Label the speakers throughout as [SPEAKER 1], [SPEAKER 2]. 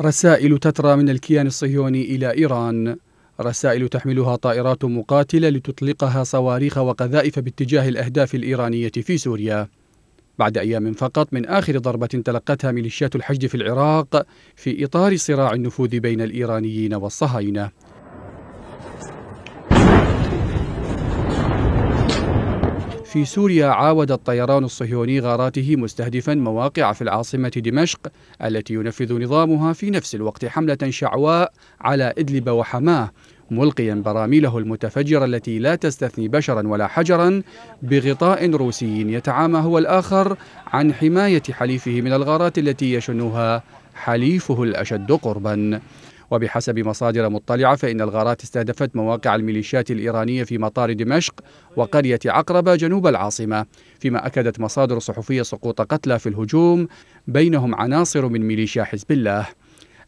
[SPEAKER 1] رسائل تترى من الكيان الصهيوني إلى إيران رسائل تحملها طائرات مقاتلة لتطلقها صواريخ وقذائف باتجاه الأهداف الإيرانية في سوريا بعد أيام فقط من آخر ضربة تلقتها ميليشيات الحشد في العراق في إطار صراع النفوذ بين الإيرانيين والصهاينة في سوريا عاود الطيران الصهيوني غاراته مستهدفا مواقع في العاصمة دمشق التي ينفذ نظامها في نفس الوقت حملة شعواء على إدلب وحماه ملقيا براميله المتفجرة التي لا تستثني بشرا ولا حجرا بغطاء روسي يتعامى هو الآخر عن حماية حليفه من الغارات التي يشنها حليفه الأشد قربا وبحسب مصادر مطلعة فإن الغارات استهدفت مواقع الميليشيات الإيرانية في مطار دمشق وقرية عقربة جنوب العاصمة فيما أكدت مصادر صحفية سقوط قتلى في الهجوم بينهم عناصر من ميليشيا حزب الله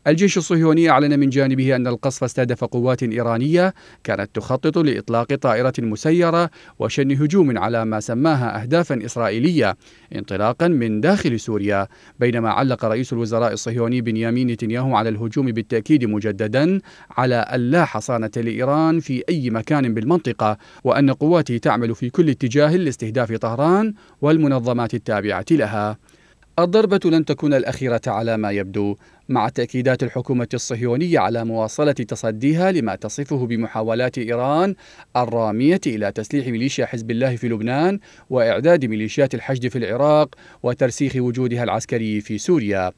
[SPEAKER 1] الجيش الصهيوني أعلن من جانبه أن القصف استهدف قوات إيرانية كانت تخطط لإطلاق طائرة مسيرة وشن هجوم على ما سماها أهدافا إسرائيلية انطلاقا من داخل سوريا بينما علق رئيس الوزراء الصهيوني بنيامين نتنياهو على الهجوم بالتأكيد مجددا على ألا حصانة لإيران في أي مكان بالمنطقة وأن قواته تعمل في كل اتجاه لاستهداف طهران والمنظمات التابعة لها الضربة لن تكون الأخيرة على ما يبدو مع تأكيدات الحكومة الصهيونية على مواصلة تصديها لما تصفه بمحاولات إيران الرامية إلى تسليح ميليشيا حزب الله في لبنان وإعداد ميليشيات الحشد في العراق وترسيخ وجودها العسكري في سوريا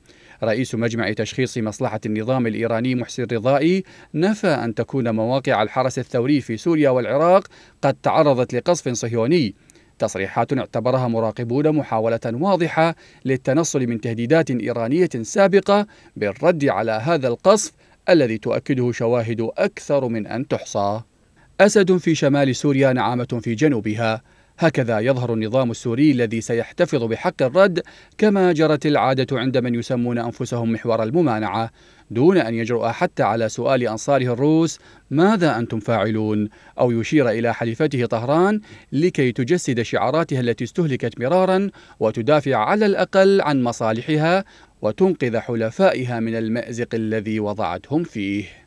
[SPEAKER 1] رئيس مجمع تشخيص مصلحة النظام الإيراني محسن رضائي نفى أن تكون مواقع الحرس الثوري في سوريا والعراق قد تعرضت لقصف صهيوني تصريحات اعتبرها مراقبون محاولة واضحة للتنصل من تهديدات إيرانية سابقة بالرد على هذا القصف الذي تؤكده شواهد أكثر من أن تحصى. أسد في شمال سوريا نعامة في جنوبها هكذا يظهر النظام السوري الذي سيحتفظ بحق الرد كما جرت العادة عند من يسمون أنفسهم محور الممانعة دون أن يجرؤ حتى على سؤال أنصاره الروس ماذا أنتم فاعلون أو يشير إلى حليفته طهران لكي تجسد شعاراتها التي استهلكت مرارا وتدافع على الأقل عن مصالحها وتنقذ حلفائها من المأزق الذي وضعتهم فيه